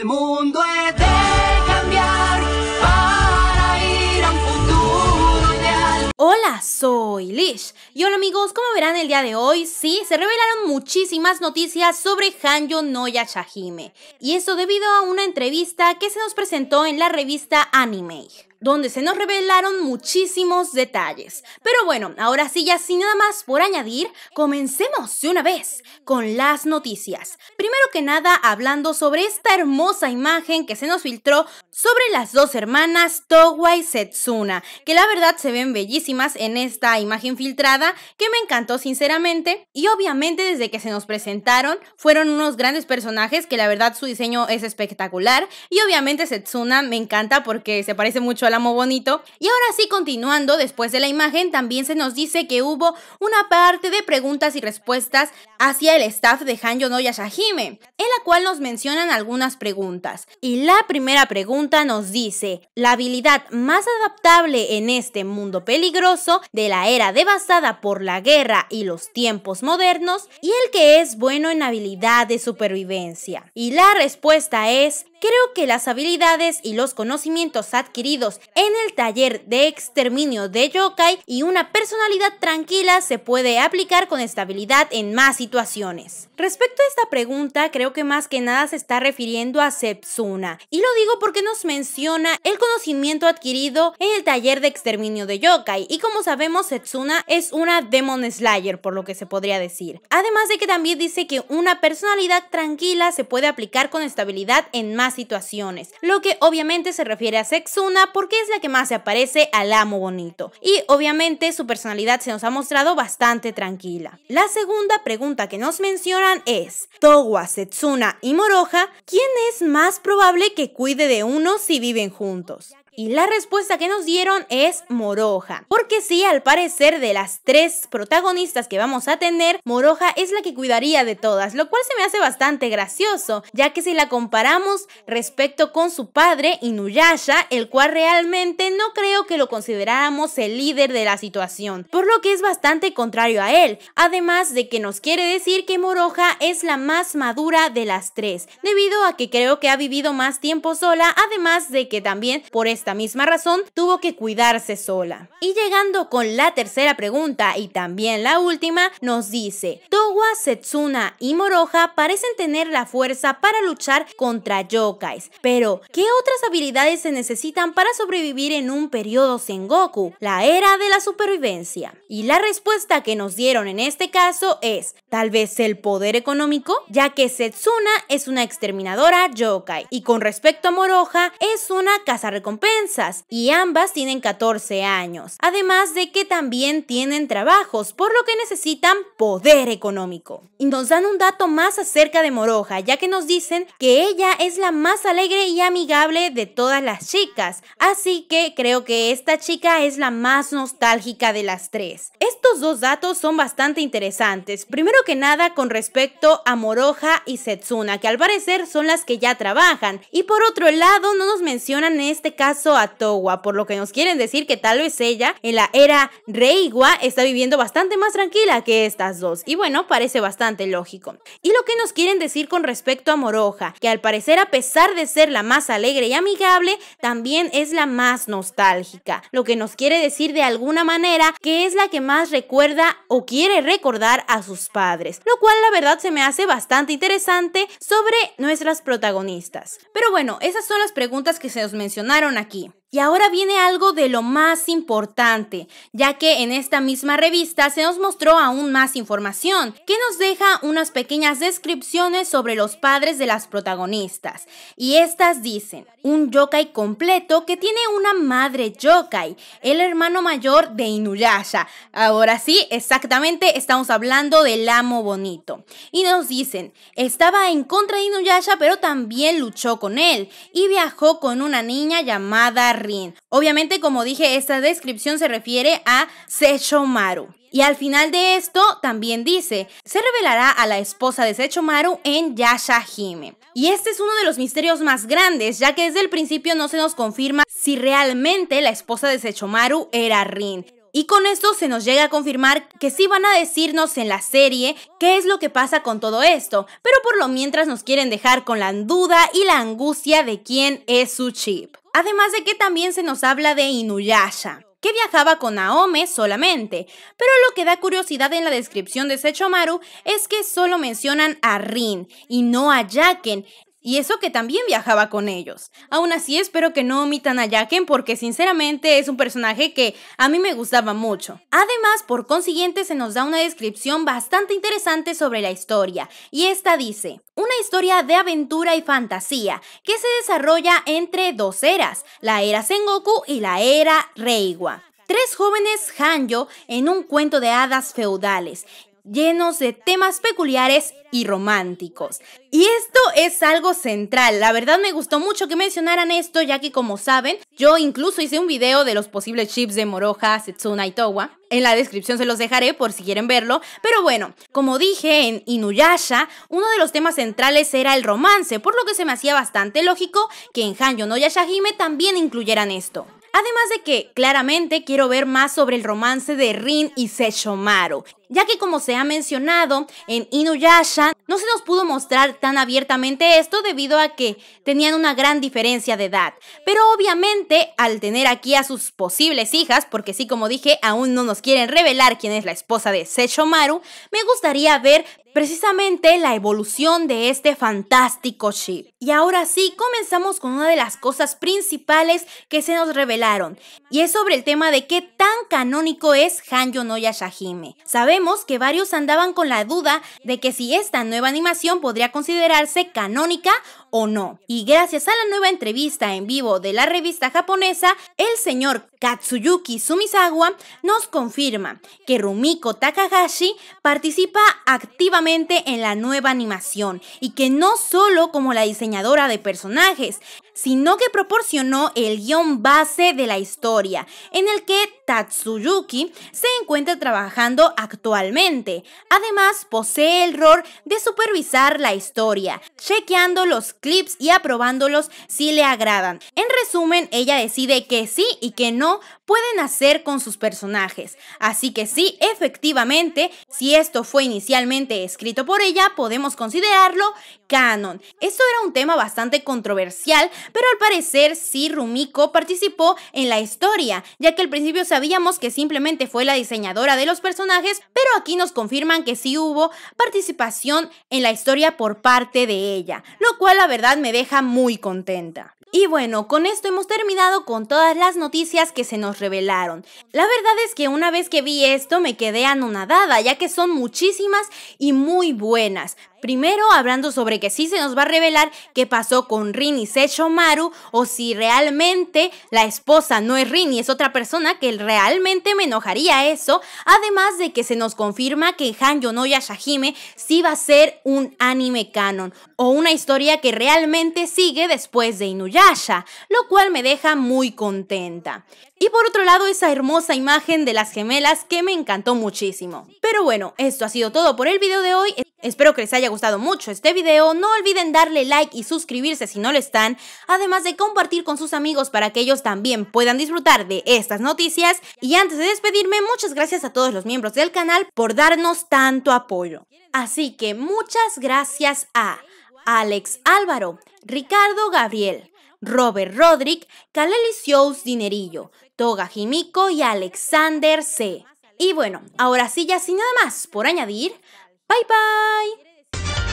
el mundo es de cambiar para ir a un futuro ideal. Hola, soy y hola amigos, como verán el día de hoy, sí, se revelaron muchísimas noticias sobre Hanjo Noya Shahime. Y eso debido a una entrevista que se nos presentó en la revista Anime donde se nos revelaron muchísimos detalles. Pero bueno, ahora sí, ya sin nada más por añadir, comencemos de una vez con las noticias. Primero que nada, hablando sobre esta hermosa imagen que se nos filtró sobre las dos hermanas Towa y Setsuna, que la verdad se ven bellísimas en esta imagen imagen filtrada que me encantó sinceramente y obviamente desde que se nos presentaron fueron unos grandes personajes que la verdad su diseño es espectacular y obviamente Setsuna me encanta porque se parece mucho al amo bonito y ahora sí continuando después de la imagen también se nos dice que hubo una parte de preguntas y respuestas hacia el staff de Hanjo no Yashahime en la cual nos mencionan algunas preguntas y la primera pregunta nos dice la habilidad más adaptable en este mundo peligroso de la era devastada por la guerra y los tiempos modernos y el que es bueno en habilidad de supervivencia. Y la respuesta es Creo que las habilidades y los conocimientos adquiridos en el taller de exterminio de yokai y una personalidad tranquila se puede aplicar con estabilidad en más situaciones. Respecto a esta pregunta, creo que más que nada se está refiriendo a Setsuna, y lo digo porque nos menciona el conocimiento adquirido en el taller de exterminio de yokai, y como sabemos Setsuna es una Demon Slayer, por lo que se podría decir. Además de que también dice que una personalidad tranquila se puede aplicar con estabilidad en más situaciones, lo que obviamente se refiere a Setsuna porque es la que más se aparece al amo bonito y obviamente su personalidad se nos ha mostrado bastante tranquila. La segunda pregunta que nos mencionan es, Towa, Setsuna y Moroja, ¿quién es más probable que cuide de uno si viven juntos? Y la respuesta que nos dieron es Moroja. Porque sí, al parecer de las tres protagonistas que vamos a tener, Moroja es la que cuidaría de todas, lo cual se me hace bastante gracioso, ya que si la comparamos respecto con su padre, Inuyasha, el cual realmente no creo que lo consideráramos el líder de la situación, por lo que es bastante contrario a él, además de que nos quiere decir que Moroja es la más madura de las tres, debido a que creo que ha vivido más tiempo sola, además de que también por misma razón tuvo que cuidarse sola. Y llegando con la tercera pregunta y también la última, nos dice, Towa, Setsuna y Moroja parecen tener la fuerza para luchar contra yokais, pero ¿qué otras habilidades se necesitan para sobrevivir en un periodo Sengoku, la era de la supervivencia? Y la respuesta que nos dieron en este caso es, tal vez el poder económico, ya que Setsuna es una exterminadora yokai y con respecto a Moroja es una recompensa y ambas tienen 14 años, además de que también tienen trabajos, por lo que necesitan poder económico. Y nos dan un dato más acerca de Moroja, ya que nos dicen que ella es la más alegre y amigable de todas las chicas, así que creo que esta chica es la más nostálgica de las tres. Estos dos datos son bastante interesantes, primero que nada con respecto a Moroja y Setsuna, que al parecer son las que ya trabajan, y por otro lado no nos mencionan en este caso a por lo que nos quieren decir que tal vez ella en la era Reigua está viviendo bastante más tranquila que estas dos. Y bueno, parece bastante lógico. Y lo que nos quieren decir con respecto a Moroja, que al parecer a pesar de ser la más alegre y amigable, también es la más nostálgica. Lo que nos quiere decir de alguna manera que es la que más recuerda o quiere recordar a sus padres. Lo cual la verdad se me hace bastante interesante sobre nuestras protagonistas. Pero bueno, esas son las preguntas que se nos mencionaron aquí aquí. Y ahora viene algo de lo más importante, ya que en esta misma revista se nos mostró aún más información, que nos deja unas pequeñas descripciones sobre los padres de las protagonistas. Y estas dicen, un yokai completo que tiene una madre yokai, el hermano mayor de Inuyasha. Ahora sí, exactamente estamos hablando del amo bonito. Y nos dicen, estaba en contra de Inuyasha pero también luchó con él y viajó con una niña llamada Rin. Obviamente, como dije, esta descripción se refiere a Sechomaru. Y al final de esto también dice, se revelará a la esposa de Sechomaru en Yashahime. Y este es uno de los misterios más grandes, ya que desde el principio no se nos confirma si realmente la esposa de Sechomaru era Rin. Y con esto se nos llega a confirmar que sí van a decirnos en la serie qué es lo que pasa con todo esto, pero por lo mientras nos quieren dejar con la duda y la angustia de quién es su chip. Además de que también se nos habla de Inuyasha, que viajaba con Naome solamente. Pero lo que da curiosidad en la descripción de Sechomaru es que solo mencionan a Rin y no a Jaken, y eso que también viajaba con ellos. Aún así espero que no omitan a Jaken porque sinceramente es un personaje que a mí me gustaba mucho. Además, por consiguiente, se nos da una descripción bastante interesante sobre la historia. Y esta dice, una historia de aventura y fantasía que se desarrolla entre dos eras, la era Sengoku y la era Reiwa tres jóvenes Hanjo en un cuento de hadas feudales llenos de temas peculiares y románticos. Y esto es algo central. La verdad me gustó mucho que mencionaran esto, ya que como saben, yo incluso hice un video de los posibles chips de Moroja, Setsuna y Towa. En la descripción se los dejaré por si quieren verlo. Pero bueno, como dije en Inuyasha, uno de los temas centrales era el romance, por lo que se me hacía bastante lógico que en Hanyo no Yashahime también incluyeran esto. Además de que claramente quiero ver más sobre el romance de Rin y Sechomaru, ya que como se ha mencionado en Inuyasha, no se nos pudo mostrar tan abiertamente esto debido a que tenían una gran diferencia de edad. Pero obviamente, al tener aquí a sus posibles hijas, porque sí, como dije, aún no nos quieren revelar quién es la esposa de Sechomaru, me gustaría ver precisamente la evolución de este fantástico ship. Y ahora sí, comenzamos con una de las cosas principales que se nos revelaron, y es sobre el tema de qué tan canónico es Hanjo no Yashahime. ¿sabes? que varios andaban con la duda de que si esta nueva animación podría considerarse canónica o no. Y gracias a la nueva entrevista en vivo de la revista japonesa, el señor Katsuyuki Sumisawa nos confirma que Rumiko Takahashi participa activamente en la nueva animación y que no solo como la diseñadora de personajes, sino que proporcionó el guión base de la historia, en el que Tatsuyuki se encuentra trabajando actualmente. Además, posee el rol de supervisar la historia, chequeando los clips y aprobándolos si le agradan. En resumen, ella decide que sí y que no pueden hacer con sus personajes. Así que sí, efectivamente, si esto fue inicialmente escrito por ella, podemos considerarlo canon. Esto era un tema bastante controversial pero al parecer sí Rumiko participó en la historia, ya que al principio sabíamos que simplemente fue la diseñadora de los personajes, pero aquí nos confirman que sí hubo participación en la historia por parte de ella, lo cual la verdad me deja muy contenta. Y bueno, con esto hemos terminado con todas las noticias que se nos revelaron. La verdad es que una vez que vi esto me quedé anonadada, ya que son muchísimas y muy buenas. Primero, hablando sobre que sí se nos va a revelar qué pasó con Rin y Sechomaru, o si realmente la esposa no es Rin y es otra persona, que realmente me enojaría eso. Además de que se nos confirma que Han Yonoya Shahime sí va a ser un anime canon, o una historia que realmente sigue después de Inuya lo cual me deja muy contenta. Y por otro lado, esa hermosa imagen de las gemelas que me encantó muchísimo. Pero bueno, esto ha sido todo por el video de hoy. Espero que les haya gustado mucho este video, no olviden darle like y suscribirse si no lo están, además de compartir con sus amigos para que ellos también puedan disfrutar de estas noticias. Y antes de despedirme, muchas gracias a todos los miembros del canal por darnos tanto apoyo. Así que muchas gracias a Alex Álvaro, Ricardo Gabriel, Robert Rodrick, Kaleli Dinerillo, Toga Jimico y Alexander C. Y bueno, ahora sí, ya sin nada más por añadir, bye bye.